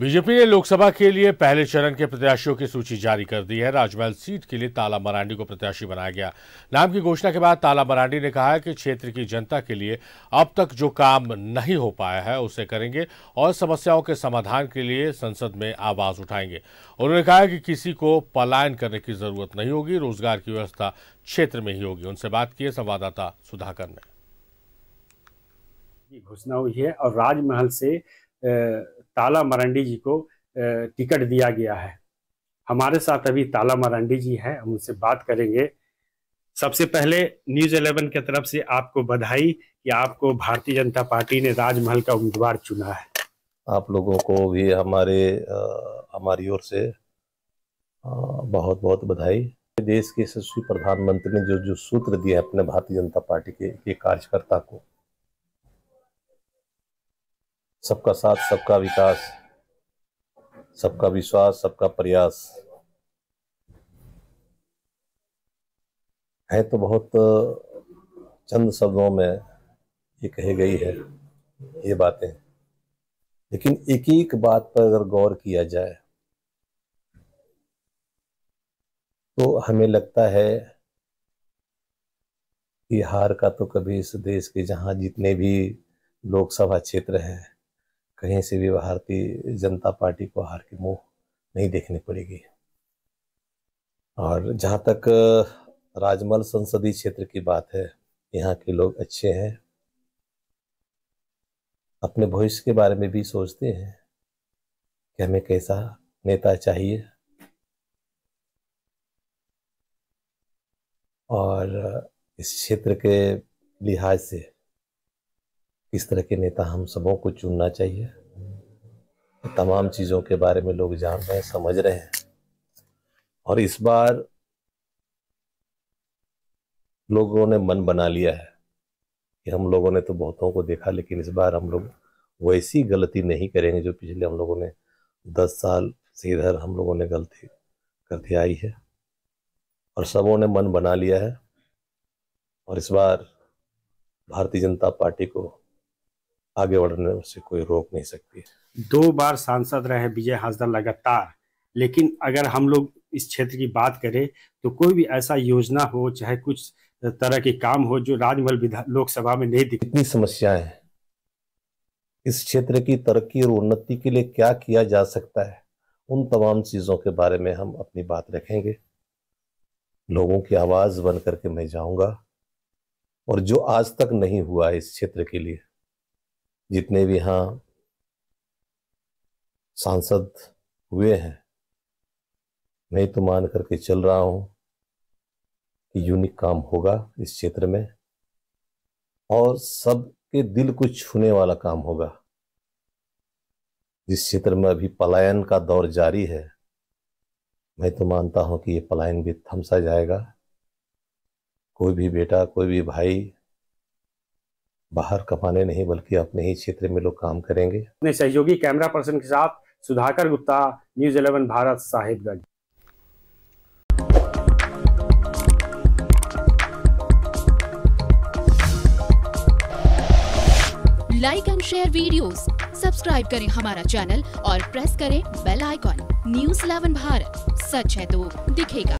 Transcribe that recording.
BJP ने लोकसभा के लिए पहले चरण के प्रत्याशियों की सूची जारी कर दी है राजमहल सीट के लिए ताला मरांडी को प्रत्याशी बनाया गया नाम की घोषणा के बाद ताला मरांडी ने कहा है कि क्षेत्र की जनता के लिए अब तक जो काम नहीं हो पाया है उसे करेंगे और समस्याओं के समाधान के लिए संसद में आवाज उठाएंगे उन्होंने कहा कि किसी को पलायन करने की जरूरत नहीं होगी रोजगार की व्यवस्था क्षेत्र में ही होगी उनसे बात की संवाददाता सुधाकर ने घोषणा हुई है और राजमहल से ताला मरांडी जी को टिकट दिया गया है हमारे साथ अभी ताला मरांडी जी हैं हम उनसे बात करेंगे सबसे पहले न्यूज 11 की तरफ से आपको बधाई कि आपको भारतीय जनता पार्टी ने राजमहल का उम्मीदवार चुना है आप लोगों को भी हमारे हमारी ओर से बहुत बहुत बधाई देश के यशस्वी प्रधानमंत्री ने जो जो सूत्र दिया है अपने भारतीय जनता पार्टी के, के कार्यकर्ता को सबका साथ सबका विकास सबका विश्वास सबका प्रयास है तो बहुत चंद शब्दों में ये कही गई है ये बातें लेकिन एक एक बात पर अगर गौर किया जाए तो हमें लगता है कि हार का तो कभी इस देश के जहां जितने भी लोकसभा क्षेत्र हैं कहीं से भी भारतीय जनता पार्टी को हार के मुंह नहीं देखनी पड़ेगी और जहाँ तक राजमल संसदीय क्षेत्र की बात है यहाँ के लोग अच्छे हैं अपने भविष्य के बारे में भी सोचते हैं कि हमें कैसा नेता चाहिए और इस क्षेत्र के लिहाज से इस तरह के नेता हम सबों को चुनना चाहिए तमाम चीज़ों के बारे में लोग जान रहे हैं समझ रहे हैं और इस बार लोगों ने मन बना लिया है कि हम लोगों ने तो बहुतों को देखा लेकिन इस बार हम लोग वैसी गलती नहीं करेंगे जो पिछले हम लोगों ने दस साल से इधर हम लोगों ने गलती करती आई है और सबों ने मन बना लिया है और इस बार भारतीय जनता पार्टी को आगे बढ़ने से कोई रोक नहीं सकती दो बार सांसद रहे विजय हाजदा लगातार लेकिन अगर हम लोग इस क्षेत्र की बात करें तो कोई भी ऐसा योजना हो चाहे कुछ तरह के काम हो जो राजमहल विधान लोकसभा में नहीं दिख इतनी समस्याएं हैं इस क्षेत्र की तरक्की और उन्नति के लिए क्या किया जा सकता है उन तमाम चीज़ों के बारे में हम अपनी बात रखेंगे लोगों की आवाज़ बन करके मैं जाऊंगा और जो आज तक नहीं हुआ इस क्षेत्र के लिए जितने भी यहाँ सांसद हुए हैं मैं तो मान करके चल रहा हूँ कि यूनिक काम होगा इस क्षेत्र में और सबके दिल को छूने वाला काम होगा जिस क्षेत्र में अभी पलायन का दौर जारी है मैं तो मानता हूँ कि ये पलायन भी थमसा जाएगा कोई भी बेटा कोई भी भाई बाहर कमाने नहीं बल्कि अपने ही क्षेत्र में लोग काम करेंगे अपने सहयोगी कैमरा पर्सन के साथ Sudhakar Gupta News Eleven Bharat Sahibganj like and share videos, subscribe करें हमारा चैनल और प्रेस करें bell icon News Eleven Bharat सच है तो दिखेगा